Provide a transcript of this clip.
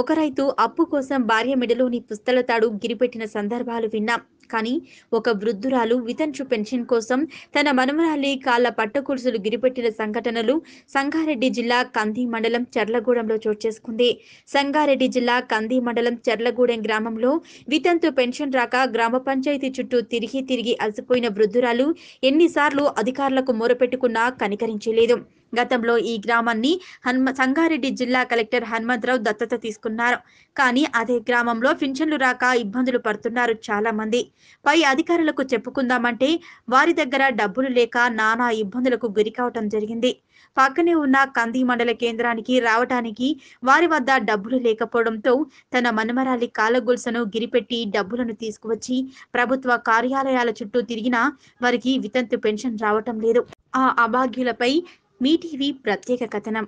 ఒక రైతు అప్పు కోసం భార్య మెడలోని పుస్తల తాడు గిరిపెట్టిన సందర్భాలు విన్నాం కానీ ఒక వృద్ధురాలు వితంచు పెన్షన్ కోసం తన మనమరాలి కాళ్ళ పట్టకొలుసులు గిరిపెట్టిన సంఘటనలు సంగారెడ్డి జిల్లా కంది మండలం చర్లగూడెంలో చోటు చేసుకుంది సంగారెడ్డి జిల్లా కంది మండలం చర్లగూడెం గ్రామంలో వితంతు పెన్షన్ రాక గ్రామ పంచాయతీ చుట్టూ తిరిగి తిరిగి అలసిపోయిన వృద్ధురాలు ఎన్నిసార్లు అధికారులకు మొరపెట్టుకున్నా కనికరించలేదు గతంలో ఈ గ్రామాన్ని హన్మ సంగారెడ్డి జిల్లా కలెక్టర్ హనుమంతరావు దత్తత తీసుకున్నారు కానీ అదే గ్రామంలో పింఛన్లు రాక ఇబ్బందులు పడుతున్నారు చాలా మంది పై అధికారులకు చెప్పుకుందామంటే వారి దగ్గర డబ్బులు లేక నానా ఇబ్బందులకు గురికావటం జరిగింది పక్కనే ఉన్న కంది మండల కేంద్రానికి రావటానికి వారి వద్ద డబ్బులు లేకపోవడంతో తన మనమరాలి కాలగొలుసను గిరిపెట్టి డబ్బులను తీసుకువచ్చి ప్రభుత్వ కార్యాలయాల చుట్టూ తిరిగినా వారికి వితంతు పెన్షన్ రావటం లేదు ఆ అభాగ్యులపై మీ ప్రత్యేక కథనం